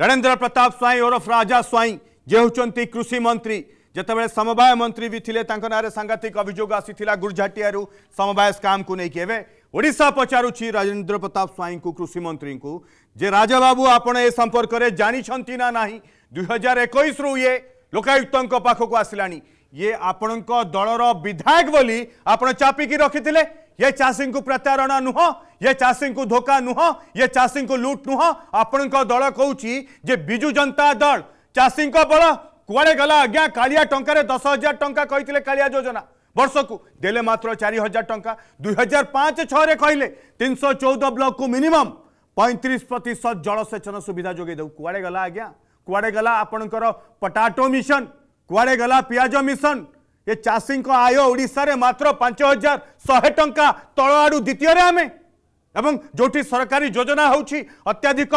रणेन्द्र प्रताप स्वाई ओरफ राजा स्वाई जे हूँ कृषि मंत्री जिते जितेबाद समवाय मंत्री भी थे ना सांघातिक अभोग आ गुरुझाटिया समवाय स्काम को लेकिन एवं ओडा पचारूँ राजेन्द्र प्रताप स्वाई को कृषि मंत्री को जे राजा बाबू आप संपर्क में जानी ना ना दुई हजार एक ये लोकायुक्त पाखक आसला ये आपण दलर विधायक बोली आप चापिकी रखी थे ये चाषी को प्रत्यारणा नुह ये चाषी को धोखा नुह ये चाषी को लुट नुह आपण दल कौच विजु जनता दल चाषी बल कड़े गला आज्ञा कालिया टकर दस हजार टाँह कही काोजना वर्ष को दे मात्र चार हजार टं दुई हजार पाँच छे कहले तीन सौ चौदह ब्लक को मिनिमम पैंतीस प्रतिशत जलसेचन सुविधा जोगे दू कड़े गला आज्ञा कड़े गला आपणकर पटाटो मिशन कड़े गला पिज मिशन ये चाषी आय ओार मात्र पांच हजार शहे टाँचा तल आड़ द्वितीय आम एवं जो सरकारी योजना होत्याधिक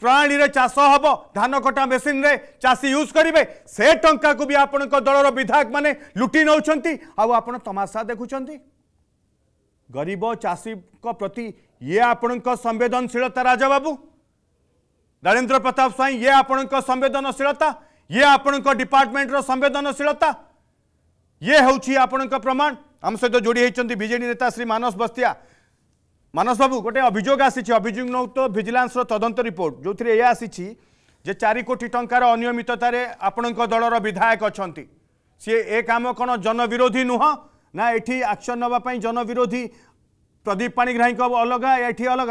प्रणाली चाष हम धान कटा मेसीन चाषी यूज करेंगे से टा को भी आपण दल विधायक मैंने लुटि नौ आप तमाशा देखुं गरीब चाषी प्रति ये आपण संवेदनशीलता राजा बाबू दारिंद्र प्रताप स्वाई ये आपण संवेदनशीलता ये आपण डिपार्टमेंटर संवेदनशीलता ये हूँ आपण प्रमाण आम सहित तो जोड़ी होती विजे नेता श्री मानस बस्तिया मानस बाबू गोटे अभोग आभोग भिजिलांस तदंत रिपोर्ट जो थे यह आसी चारि कोटी टकर अनियमितत आपण दलर विधायक अच्छा सी ए काम कौन जनविरोधी नुह ना ये आक्शन नाप विरोधी प्रदीप पाणीग्राही अलग एटी अलग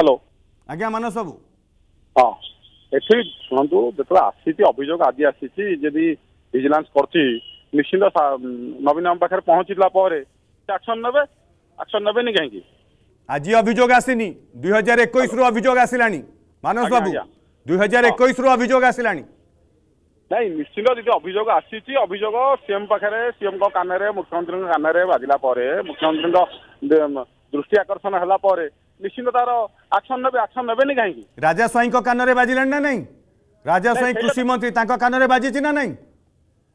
हेलो आज्ञा मानस बाबू हाँ ये शुणु जो आसी अभोग आज आसी ଭିଜିଲାନ୍ସ କରୁଛି ନିଶ୍ଚିନ୍ତ ନବୀନ ବାବୁ ପାଖରେ ପହଞ୍ଚିଲା ପରେ ସେ ଆକ୍ସନ୍ ନେବେ ଆକ୍ସନ୍ ନେବେନି କାହିଁକି ଆଜି ଅଭିଯୋଗ ଆସିନି ଦୁଇ ହଜାର ଏକୋଇଶରୁ ଅଭିଯୋଗ ଆସିଲାଣି ମାନସ ବାବୁ ଦୁଇ ହଜାର ଏକୋଇଶରୁ ଅଭିଯୋଗ ଆସିଲାଣି ନାଇଁ ନିଶ୍ଚିନ୍ତ ଯଦି ଅଭିଯୋଗ ଆସିଛି ଅଭିଯୋଗ ସିଏମ୍ ପାଖରେ ସିଏମ୍ଙ୍କ କାନରେ ମୁଖ୍ୟମନ୍ତ୍ରୀଙ୍କ କାନରେ ବାଜିଲା ପରେ ମୁଖ୍ୟମନ୍ତ୍ରୀଙ୍କ ଦୃଷ୍ଟି ଆକର୍ଷଣ ହେଲା ପରେ ନିଶ୍ଚିନ୍ତ ତାର ଆକ୍ସନ୍ ନେବେ ଆକ୍ସନ୍ ନେବେନି କାହିଁକି ରାଜା ସ୍ୱାଇଁଙ୍କ କାନରେ ବାଜିଲାଣି ନା ନାହିଁ ରାଜା ସ୍ୱାଇଁ କୃଷି ମନ୍ତ୍ରୀ ତାଙ୍କ କାନରେ ବାଜିଛି ନା ନାହିଁ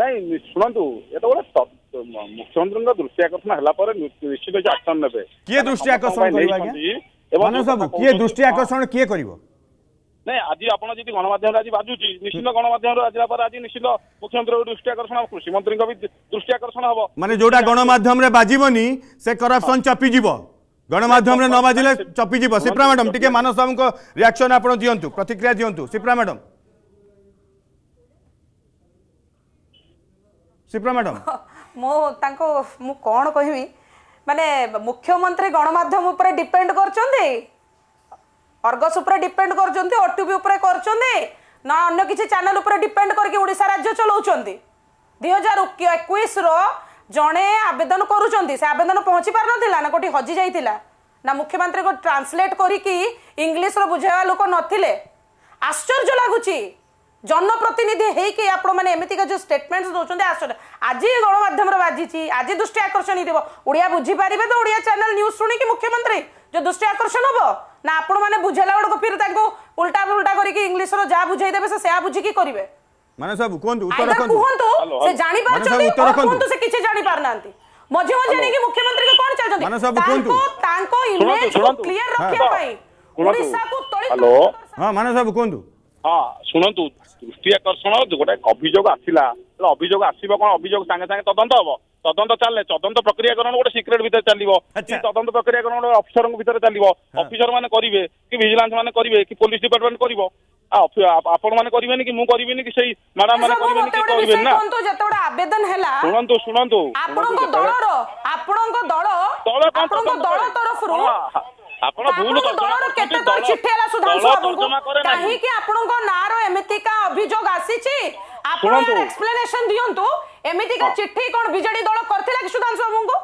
ନାଇଁ ଶୁଣନ୍ତୁ ଏଇଟା ଗୋଟେ ମୁଖ୍ୟମନ୍ତ୍ରୀଙ୍କ ଦୃଷ୍ଟି ଆକର୍ଷଣ ହେଲା ପରେ ନିଶ୍ଚିତ କିଛି ଆକ୍ସନ ନେବେ କିଏ ଦୃଷ୍ଟି ଆକର୍ଷଣ ଏବଂ କିଏ ଦୃଷ୍ଟି ଆକର୍ଷଣ କିଏ କରିବ ନାଇଁ ଆଜି ଆପଣ ଯଦି ଗଣମାଧ୍ୟମରେ ଆଜି ବାଜୁଛି ନିଶ୍ଚିନ୍ତ ଗଣମାଧ୍ୟମରେ ବାଜିଲା ପରେ ଆଜି ନିଶ୍ଚିନ୍ତ ମୁଖ୍ୟମନ୍ତ୍ରୀଙ୍କ ଦୃଷ୍ଟି ଆକର୍ଷଣ ହବ କୃଷି ମନ୍ତ୍ରୀଙ୍କ ବି ଦୃଷ୍ଟି ଆକର୍ଷଣ ହବ ମାନେ ଯୋଉଟା ଗଣମାଧ୍ୟମରେ ବାଜିବନି ସେ କରପ୍ସନ ଚପିଯିବ ଗଣମାଧ୍ୟମରେ ନ ବାଜିଲେ ଚପିଯିବ ସିପ୍ରା ମ୍ୟାଡମ୍ ଟିକେ ମାନସ ବାବୁଙ୍କ ରିଆକ୍ସନ ଆପଣ ଦିଅନ୍ତୁ ପ୍ରତିକ୍ରିୟା ଦିଅନ୍ତୁ ସିପ୍ରା ମ୍ୟାଡମ୍ শিপ্রা ম্যাডাম ମୁଁ ତାଙ୍କୁ ମୁଁ କ'ଣ କହିବି ମାନେ ମୁଖ୍ୟମନ୍ତ୍ରୀ ଗଣମାଧ୍ୟମ ଉପରେ ଡିପେଣ୍ଡ କରୁଛନ୍ତି ଅର୍ଗସ ଉପରେ ଡିପେଣ୍ଡ କରୁଛନ୍ତି ଓଟିଭି ଉପରେ କରୁଛନ୍ତି ନା ଅନ୍ୟ କିଛି ଚ୍ୟାନେଲ ଉପରେ ଡିପେଣ୍ଡ କରିକି ଓଡ଼ିଶା ରାଜ୍ୟ ଚଲାଉଛନ୍ତି ଦୁଇ ହଜାର ଏକୋଇଶର ଜଣେ ଆବେଦନ କରୁଛନ୍ତି ସେ ଆବେଦନ ପହଞ୍ଚି ପାରୁନଥିଲା ନା କୋଠି ହଜି ଯାଇଥିଲା ନା ମୁଖ୍ୟମନ୍ତ୍ରୀଙ୍କୁ ଟ୍ରାନ୍ସଲେଟ୍ କରିକି ଇଂଲିଶର ବୁଝାଇବା ଲୋକ ନଥିଲେ ଆଶ୍ଚର୍ଯ୍ୟ ଲାଗୁଛି ଜନପ୍ରତିନିଧି ହେଇକି ଆପଣମାନେ ଏମିତିକା ଯେଉଁ ଷ୍ଟେଟମେଣ୍ଟ ଦେଉଛନ୍ତି ଆସନ୍ତୁ ଆଜି ଗଣମାଧ୍ୟମରେ ବାଜିଛି ଆଜି ଦୃଷ୍ଟି ଆକର୍ଷଣ ହେଇଥିବ ଓଡ଼ିଆ ବୁଝିପାରିବେ ତ ଓଡ଼ିଆ ଚ୍ୟାନେଲ ନ୍ୟୁଜ୍ ଶୁଣିକି ମୁଖ୍ୟମନ୍ତ୍ରୀ ଯେଉଁ ଦୃଷ୍ଟି ଆକର୍ଷଣ ହବ ନା ଆପଣମାନେ ବୁଝେଇଲା ବେଳକୁ ଫିର ତାଙ୍କୁ ଉଲ୍ଟା ଫୁଲ୍ଟା କରିକି ଇଂଲିଶର ଯାହା ବୁଝେଇ ଦେବେ ସେ ସେୟା ବୁଝିକି କରିବେ ମାନେ ସାହେବ କୁହନ୍ତୁ ଉତ୍ତର ରଖନ୍ତୁ କୁହନ୍ତୁ ସେ ଜାଣି ପାରୁଛନ୍ତି କୁହନ୍ତୁ ସେ କିଛି ଜାଣି ପାରୁନାହାନ୍ତି ମଝି ମଝି ନେଇକି ମୁଖ୍ୟମନ୍ତ୍ରୀ କଣ ଚାହୁଁଛନ୍ତି ମାନେ ସାହେବ କୁହନ୍ତୁ ତାଙ୍କ ଇମେଜ୍ କ୍ଲିୟର ରଖିବା ପାଇଁ ଓଡ଼ିଶାକୁ ତଳି ହ୍ୟାଲୋ ହଁ ମାନେ ସାହେବ କୁହନ୍ତୁ ହଁ ଶୁଣନ୍ତୁ ଦୃଷ୍ଟି ଆକର୍ଷଣ ଗୋଟେ ଅଭିଯୋଗ ଆସିଲା ଅଭିଯୋଗ ଆସିବ କଣ ଅଭିଯୋଗ ସାଙ୍ଗେ ସାଙ୍ଗେ ତଦନ୍ତ ହବ ତଦନ୍ତ ଚାଲିଲେ ତଦନ୍ତ ପ୍ରକ୍ରିୟାକରଣ ଗୋଟେ ସିକ୍ରେଟ ଭିତରେ ଚାଲିବ ତଦନ୍ତ ପ୍ରକ୍ରିୟାକରଣ ଗୋଟେ ଅଫିସରଙ୍କ ଭିତରେ ଚାଲିବ ଅଫିସର ମାନେ କରିବେ କି ଭିଜିଲାନ୍ସ ମାନେ କରିବେ କି ପୋଲିସ ଡିପାର୍ଟମେଣ୍ଟ କରିବ ଆପଣ ମାନେ କରିବେନି କି ମୁଁ କରିବିନି କି ସେଇ ମ୍ୟାଡାମ ମାନେ କରିବେନି କି କରିବେନି ନା ଆବେଦନ ହେଲା ଶୁଣନ୍ତୁ ଶୁଣନ୍ତୁ ଆପଣଙ୍କ ଆପଣଙ୍କ ଦଳ ଦଳ ତରଫରୁ ଆପଣ ଭୁଲ କେତେ କଣ ଚିଠି ହେଲା ସୁଧାଂଶୁ କାହିଁକି ଆପଣଙ୍କ ନାଁର ଏମିତିକା ଅଭିଯୋଗ ଆସିଛି ଆପଣ ଏକ୍ସପ୍ଲେନେସନ ଦିଅନ୍ତୁ ଏମିତିକା ଚିଠି କଣ ବିଜେଡି ଦଳ କରିଥିଲା କି ସୁଧାଂଶୁ ବାବୁଙ୍କୁ